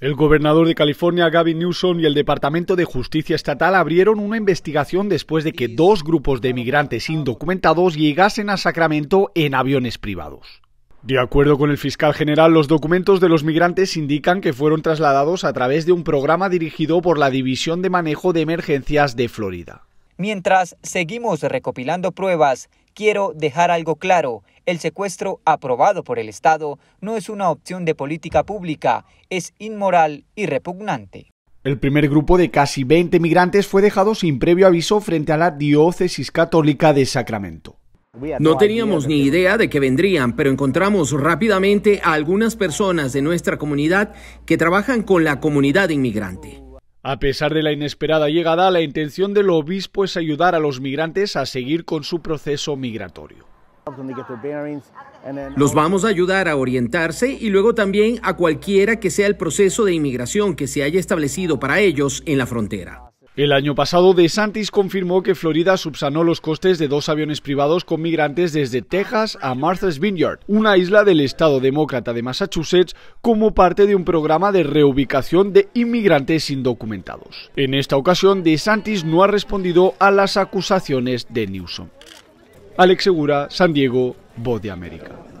El gobernador de California, Gavin Newsom, y el Departamento de Justicia Estatal abrieron una investigación después de que dos grupos de migrantes indocumentados llegasen a Sacramento en aviones privados. De acuerdo con el fiscal general, los documentos de los migrantes indican que fueron trasladados a través de un programa dirigido por la División de Manejo de Emergencias de Florida. Mientras seguimos recopilando pruebas, quiero dejar algo claro. El secuestro aprobado por el Estado no es una opción de política pública, es inmoral y repugnante. El primer grupo de casi 20 migrantes fue dejado sin previo aviso frente a la diócesis católica de Sacramento. No teníamos ni idea de que vendrían, pero encontramos rápidamente a algunas personas de nuestra comunidad que trabajan con la comunidad inmigrante. A pesar de la inesperada llegada, la intención del obispo es ayudar a los migrantes a seguir con su proceso migratorio. Los vamos a ayudar a orientarse y luego también a cualquiera que sea el proceso de inmigración que se haya establecido para ellos en la frontera. El año pasado, DeSantis confirmó que Florida subsanó los costes de dos aviones privados con migrantes desde Texas a Martha's Vineyard, una isla del estado demócrata de Massachusetts, como parte de un programa de reubicación de inmigrantes indocumentados. En esta ocasión, DeSantis no ha respondido a las acusaciones de Newsom. Alex Segura, San Diego, Voz de América.